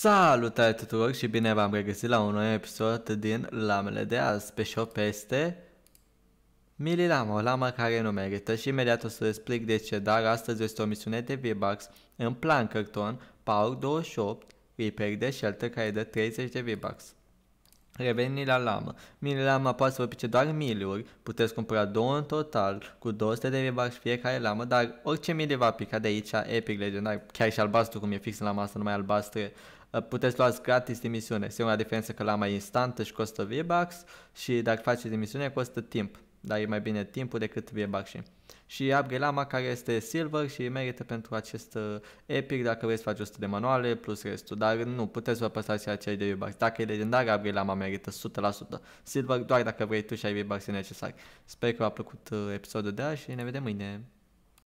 Salutare tuturor și bine v-am regăsit la un nou episod din Lamele de azi. Special peste Mililama, o lamă care nu merită și imediat o să explic de ce, dar astăzi este o misiune de V-Bucks în plan carton Power 28 repair de shelter care dă 30 de V-Bucks. Reveni la lama. Mini lama poate să vă pice doar miliuri. Puteți cumpăra două în total, cu 200 de V-Bucks fiecare lamă, dar orice mili va pica de aici, epic, legendar, chiar și albastru, cum e fix în lama asta, numai albastră, uh, puteți luați gratis din misiune. una diferență că lama e instantă și costă V-Bucks și dacă faceți din misiune, costă timp dar e mai bine timpul decât rebaxi. Și abgelama Lama care este silver și merită pentru acest uh, epic dacă vreți să faci 100 de manuale plus restul, dar nu, puteți să vă păstrați acei de rebax. Dacă e legendar, Abigail Lama merită 100%. Silver doar dacă vrei tu și ai necesar necesari. Sper că v-a plăcut uh, episodul de azi și ne vedem mâine.